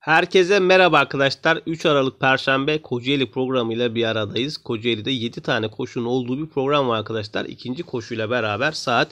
Herkese merhaba arkadaşlar. 3 Aralık Perşembe Kocaeli programıyla bir aradayız. Kocaeli'de 7 tane koşunun olduğu bir program var arkadaşlar. İkinci koşuyla beraber saat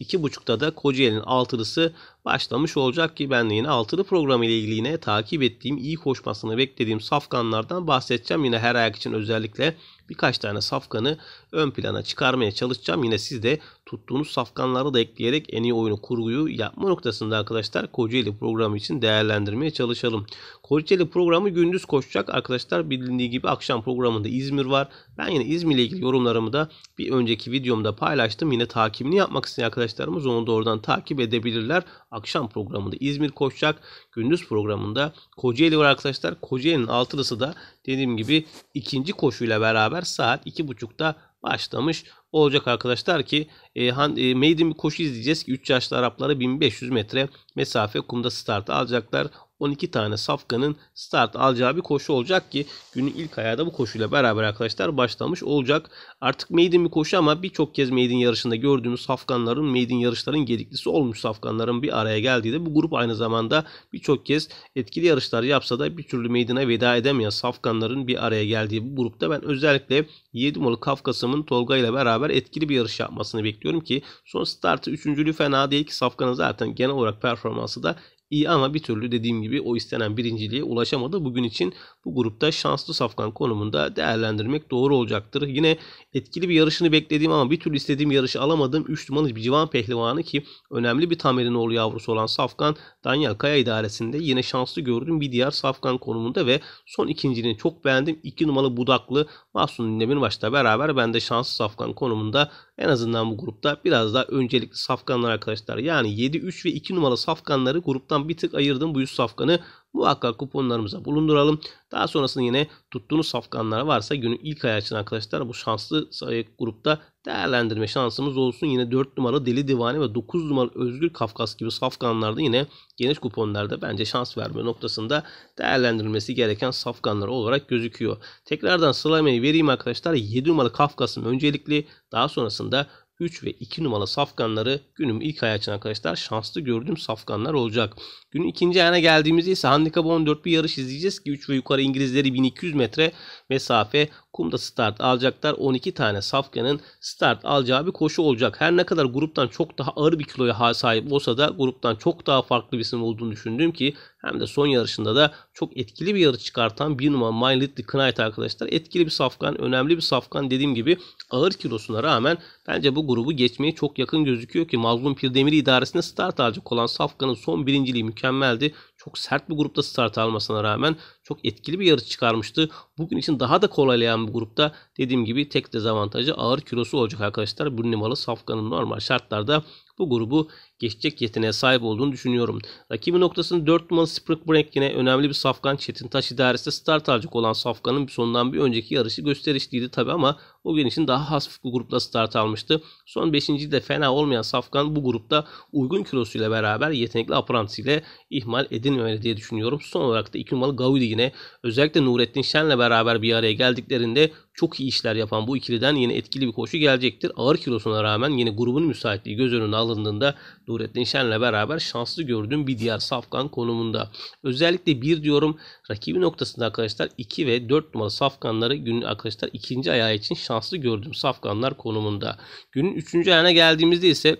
2.30'da da Kocaeli'nin altılısı başlamış olacak ki ben de yine altılı program ile ilgili yine takip ettiğim, iyi koşmasını beklediğim safkanlardan bahsedeceğim. Yine her ayak için özellikle birkaç tane safkanı ön plana çıkarmaya çalışacağım. Yine siz de tuttuğunuz safkanları da ekleyerek en iyi oyunu kurguyu yapma noktasında arkadaşlar Kocaeli programı için değerlendirmeye çalışalım. Kocaeli programı gündüz koşacak arkadaşlar. Bilindiği gibi akşam programında İzmir var. Ben yine İzmir ile ilgili yorumlarımı da bir önceki videomda paylaştım. Yine takibini yapmak isteyen arkadaşlarımız onu da oradan takip edebilirler. Akşam programında İzmir koşacak. Gündüz programında Kocaeli var arkadaşlar. Kocaeli'nin altılısı da dediğim gibi ikinci koşuyla beraber saat 2.30'da başlamış olacak arkadaşlar ki e, e, maiden bir koşu izleyeceğiz ki 3 yaşlı Arapları 1500 metre mesafe kumda start alacaklar. 12 tane safkanın start alacağı bir koşu olacak ki günün ilk ayağı da bu koşuyla beraber arkadaşlar başlamış olacak. Artık maiden bir koşu ama birçok kez maiden yarışında gördüğümüz safkanların maiden yarışların gediklisi olmuş safkanların bir araya geldiği de bu grup aynı zamanda birçok kez etkili yarışlar yapsa da bir türlü maidine veda edemeyen safkanların bir araya geldiği bu grupta ben özellikle 7 numaralı Kafkasım'ın Tolga ile beraber etkili bir yarış yapmasını bekliyorum ki son startı üçüncülüğü fena değil ki Safkan'ın zaten genel olarak performansı da iyi ama bir türlü dediğim gibi o istenen birinciliğe ulaşamadı. Bugün için bu grupta şanslı safkan konumunda değerlendirmek doğru olacaktır. Yine etkili bir yarışını beklediğim ama bir türlü istediğim yarışı alamadığım 3 numaralı bir civan pehlivanı ki önemli bir Tamer'in oğlu yavrusu olan Safkan Danyal Kaya idaresinde yine şanslı gördüğüm bir diğer Safkan konumunda ve son ikinciliğini çok beğendim. 2 numaralı Budaklı Mahsun başta beraber ben de şanslı Safkan konumunda en azından bu grupta biraz daha öncelikli safkanlar arkadaşlar. Yani 7, 3 ve 2 numaralı safkanları gruptan bir tık ayırdım. Bu 100 safkanı muhakkak kuponlarımıza bulunduralım. Daha sonrasında yine tuttuğunuz safkanlar varsa günün ilk ayı için arkadaşlar bu şanslı e, grupta değerlendirme şansımız olsun. Yine 4 numaralı Deli Divane ve 9 numaralı Özgür Kafkas gibi safkanlarda yine geniş kuponlarda bence şans verme noktasında değerlendirilmesi gereken safkanlar olarak gözüküyor. Tekrardan sıralamayı vereyim arkadaşlar. 7 numaralı Kafkas'ın öncelikli daha sonrasında 3 ve 2 numaralı safkanları günün ilk ayağı arkadaşlar şanslı gördüğüm safkanlar olacak. Günün ikinci ayağına geldiğimizde ise handikap 14 bir yarış izleyeceğiz ki 3 ve yukarı İngilizleri 1200 metre mesafe Kumda start alacaklar. 12 tane Safkan'ın start alacağı bir koşu olacak. Her ne kadar gruptan çok daha ağır bir kiloya sahip olsa da gruptan çok daha farklı bir isim olduğunu düşündüğüm ki hem de son yarışında da çok etkili bir yarış çıkartan bir numara My Little Knight arkadaşlar. Etkili bir safkan, önemli bir safkan dediğim gibi ağır kilosuna rağmen bence bu grubu geçmeye çok yakın gözüküyor ki Mazlum Pir Pirdemir idaresine start alacak olan safkanın son birinciliği mükemmeldi. Çok sert bir grupta start almasına rağmen çok etkili bir yarış çıkarmıştı. Bugün için daha da kolaylayan bir grupta dediğim gibi tek dezavantajı ağır kilosu olacak arkadaşlar. Bu numaralı Safkan'ın normal şartlarda bu grubu geçecek yeteneğe sahip olduğunu düşünüyorum. Rakibi noktasını 4 numaralı Spring Break yine önemli bir Safkan Çetin Taş idaresinde start alacak olan Safkan'ın sonundan bir önceki yarışı gösterişliydi tabi ama o gün için daha hafif bir grupla start almıştı. Son 5. de fena olmayan Safkan bu grupta uygun kilosuyla beraber yetenekli aparantisiyle ihmal edilmemeli diye düşünüyorum. Son olarak da 2 numaralı Gaudi yine sene özellikle Nurettin Şen'le beraber bir araya geldiklerinde çok iyi işler yapan bu ikiliden yine etkili bir koşu gelecektir. Ağır kilosuna rağmen yine grubun müsaitliği göz önüne alındığında Nurettin Şen'le beraber şanslı gördüğüm bir diğer Safkan konumunda. Özellikle bir diyorum rakibi noktasında arkadaşlar 2 ve 4 numaralı Safkanları günün arkadaşlar ikinci ayağı için şanslı gördüğüm Safkanlar konumunda. Günün üçüncü ayağına geldiğimizde ise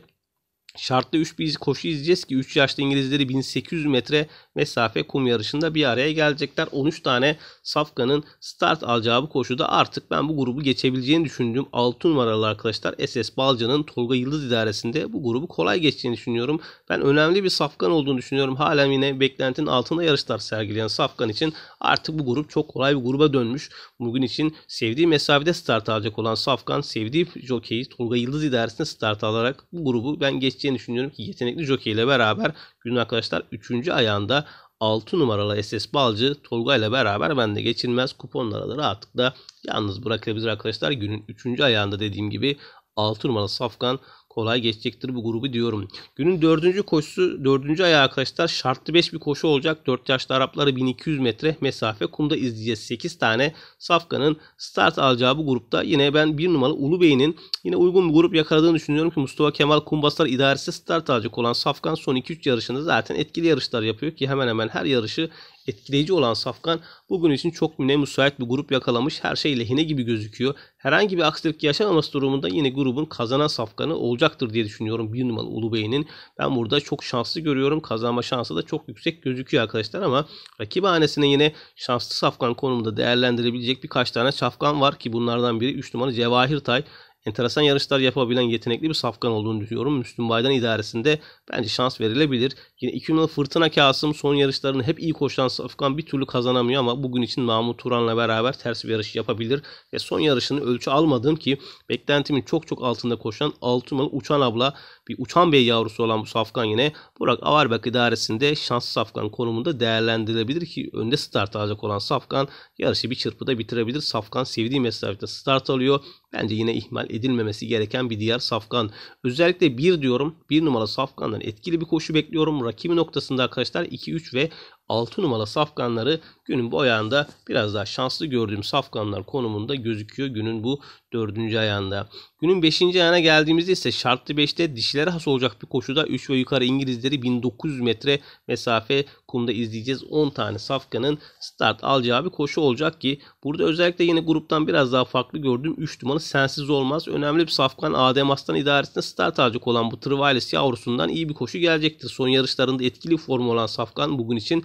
Şartlı 3 bir koşu izleyeceğiz ki 3 yaşlı İngilizleri 1800 metre mesafe kum yarışında bir araya gelecekler. 13 tane Safkan'ın start alacağı bu koşuda artık ben bu grubu geçebileceğini düşündüğüm 6 numaralı arkadaşlar SS Balca'nın Tolga Yıldız idaresinde bu grubu kolay geçeceğini düşünüyorum. Ben önemli bir Safkan olduğunu düşünüyorum. Hala yine beklentinin altında yarışlar sergileyen Safkan için artık bu grup çok kolay bir gruba dönmüş. Bugün için sevdiği mesafede start alacak olan Safkan sevdiği jokeyi Tolga Yıldız idaresinde start alarak bu grubu ben geç geçeceğini düşünüyorum ki yetenekli jockey ile beraber günün arkadaşlar 3. ayağında 6 numaralı SS Balcı Tolga ile beraber ben de geçilmez kuponlara da rahatlıkla yalnız bırakabilir arkadaşlar. Günün 3. ayağında dediğim gibi 6 numaralı Safkan kolay geçecektir bu grubu diyorum. Günün dördüncü koşusu dördüncü ayağı arkadaşlar şartlı 5 bir koşu olacak. 4 yaşlı Arapları 1200 metre mesafe kumda izleyeceğiz. 8 tane Safkan'ın start alacağı bu grupta yine ben bir numaralı Ulu Bey'in yine uygun bir grup yakaladığını düşünüyorum ki Mustafa Kemal Kumbaslar idaresi start alacak olan Safkan son 2-3 yarışında zaten etkili yarışlar yapıyor ki hemen hemen her yarışı etkileyici olan Safkan bugün için çok müne müsait bir grup yakalamış her şey lehine gibi gözüküyor. Herhangi bir aksilik yaşanmaması durumunda yine grubun kazanan Safkan'ı olacaktır diye düşünüyorum bir numaralı Ulu Bey'in. Ben burada çok şanslı görüyorum. Kazanma şansı da çok yüksek gözüküyor arkadaşlar ama rakip hanesine yine şanslı Safkan konumunda değerlendirebilecek birkaç tane Safkan var ki bunlardan biri 3 numara Cevahir Tay enteresan yarışlar yapabilen yetenekli bir safkan olduğunu düşünüyorum. Müslüm Baydan idaresinde bence şans verilebilir. Yine 2 numaralı Fırtına Kasım son yarışlarını hep iyi koşan safkan bir türlü kazanamıyor ama bugün için Mahmut Turan'la beraber ters bir yarış yapabilir. Ve son yarışını ölçü almadığım ki beklentimin çok çok altında koşan 6 numaralı Uçan Abla bir Uçan Bey yavrusu olan bu safkan yine Burak Avarbek idaresinde şanslı safkan konumunda değerlendirilebilir ki önde start alacak olan safkan yarışı bir çırpıda bitirebilir. Safkan sevdiği mesafede start alıyor. Bence yine ihmal edilmemesi gereken bir diğer Safkan. Özellikle 1 diyorum. 1 numara Safkan'dan etkili bir koşu bekliyorum. Rakibi noktasında arkadaşlar 2-3 ve 6 numara safkanları günün bu ayağında biraz daha şanslı gördüğüm safkanlar konumunda gözüküyor günün bu 4. ayağında. Günün 5. ayağına geldiğimizde ise şartlı 5'te dişilere has olacak bir koşuda 3 ve yukarı İngilizleri 1900 metre mesafe kumda izleyeceğiz. 10 tane safkanın start alacağı bir koşu olacak ki burada özellikle yine gruptan biraz daha farklı gördüğüm 3 numaralı sensiz olmaz. Önemli bir safkan Adem Aslan idaresinde start alacak olan bu Trivalis yavrusundan iyi bir koşu gelecektir. Son yarışlarında etkili form olan safkan bugün için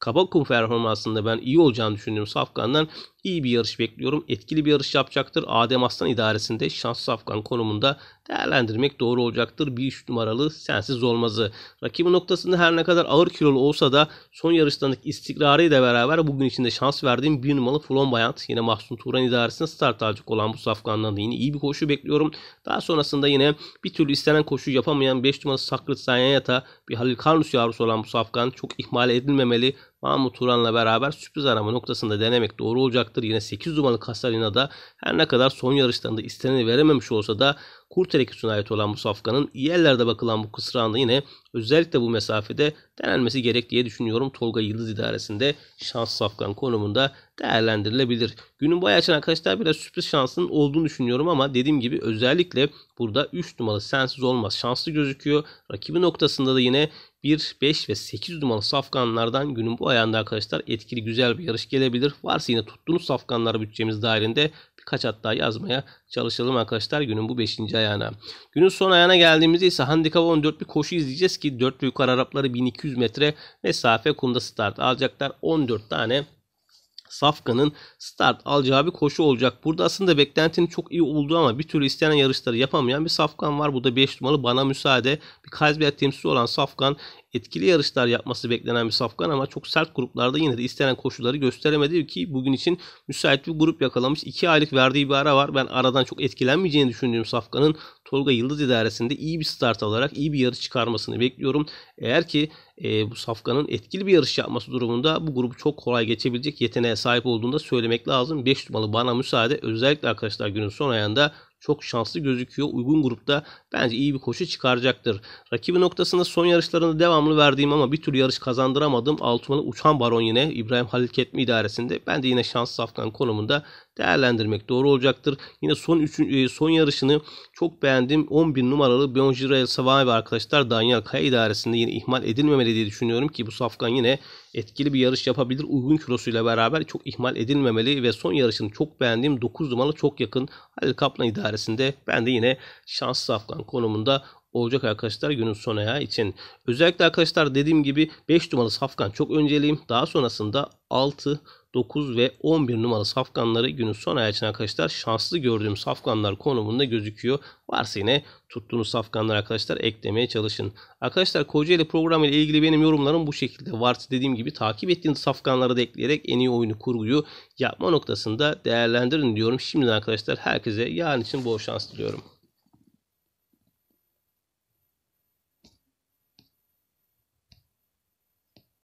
Kabakum performansında ben iyi olacağını düşündüğüm Safkan'dan iyi bir yarış bekliyorum. Etkili bir yarış yapacaktır. Adem Aslan idaresinde şans Safkan konumunda değerlendirmek doğru olacaktır. Bir üç numaralı sensiz olmazı. Rakibi noktasında her ne kadar ağır kilolu olsa da son yarıştanlık istikrarı ile beraber bugün içinde şans verdiğim bir numaralı Fulon Bayant. Yine Mahsun Turan idaresinde start alacak olan bu Safkan'dan da yine iyi bir koşu bekliyorum. Daha sonrasında yine bir türlü istenen koşu yapamayan 5 numaralı Sakrit Zanyata bir Halil Karnus yavrusu olan bu Safkan çok ihmal edilmemeli. Mahmut Turan'la beraber sürpriz arama noktasında denemek doğru olacaktır. Yine 8 numaralı Castalina'da her ne kadar son yarışlarında isteneni verememiş olsa da kurt için ait olan bu safkanın iyi yerlerde bakılan bu kısrağında yine özellikle bu mesafede denenmesi gerek diye düşünüyorum. Tolga Yıldız idaresinde şans safkan konumunda değerlendirilebilir. Günün bayağı açan arkadaşlar biraz sürpriz şansının olduğunu düşünüyorum ama dediğim gibi özellikle burada 3 numaralı sensiz olmaz şanslı gözüküyor. Rakibi noktasında da yine 1, 5 ve 8 numaralı safkanlardan günün bu ayında arkadaşlar etkili güzel bir yarış gelebilir. Varsa yine tuttuğunuz safkanlar bütçemiz dahilinde birkaç hatta yazmaya çalışalım arkadaşlar günün bu 5. ayağına. Günün son ayağına geldiğimizde ise handikap 14 bir koşu izleyeceğiz ki 4 yukarı Arapları 1200 metre mesafe kunda start alacaklar. 14 tane Safkan'ın start alacağı bir koşu olacak. Burada aslında beklentinin çok iyi olduğu ama bir türlü istenen yarışları yapamayan bir Safkan var. Bu da 5 numaralı bana müsaade. Bir Kazbiyat temsilcisi olan Safkan etkili yarışlar yapması beklenen bir Safkan ama çok sert gruplarda yine de istenen koşulları gösteremedi ki bugün için müsait bir grup yakalamış. 2 aylık verdiği bir ara var. Ben aradan çok etkilenmeyeceğini düşündüğüm Safkan'ın Tolga Yıldız idaresinde iyi bir start alarak iyi bir yarış çıkarmasını bekliyorum. Eğer ki e, bu Safkan'ın etkili bir yarış yapması durumunda bu grubu çok kolay geçebilecek yeteneğe sahip olduğunda söylemek lazım. 5 numaralı bana müsaade. Özellikle arkadaşlar günün son ayında çok şanslı gözüküyor. Uygun grupta bence iyi bir koşu çıkaracaktır. Rakibi noktasında son yarışlarında devamlı verdiğim ama bir tür yarış kazandıramadım. Altımalı Uçan Baron yine İbrahim Halil Ketmi idaresinde. Ben de yine şans safkan konumunda değerlendirmek doğru olacaktır. Yine son üçün, e, son yarışını çok beğendiğim 11 numaralı Bonjira El Savai ve arkadaşlar Daniel Kaya idaresinde yine ihmal edilmemeli diye düşünüyorum ki bu safkan yine etkili bir yarış yapabilir. Uygun kilosuyla beraber çok ihmal edilmemeli ve son yarışını çok beğendiğim 9 numaralı çok yakın Halil Kaplan idaresinde ben de yine şanslı safkan konumunda olacak arkadaşlar günün sonu ya için. Özellikle arkadaşlar dediğim gibi 5 numaralı safkan çok önceliyim. Daha sonrasında 6 9 ve 11 numaralı safkanları günün son ayetine arkadaşlar şanslı gördüğüm safkanlar konumunda gözüküyor. Varsa yine tuttuğunuz safkanlar arkadaşlar eklemeye çalışın. Arkadaşlar Kocaeli programı ile ilgili benim yorumlarım bu şekilde. Varsa dediğim gibi takip ettiğiniz safkanları da ekleyerek en iyi oyunu kurguyu yapma noktasında değerlendirin diyorum. Şimdiden arkadaşlar herkese yarın için bol şans diliyorum.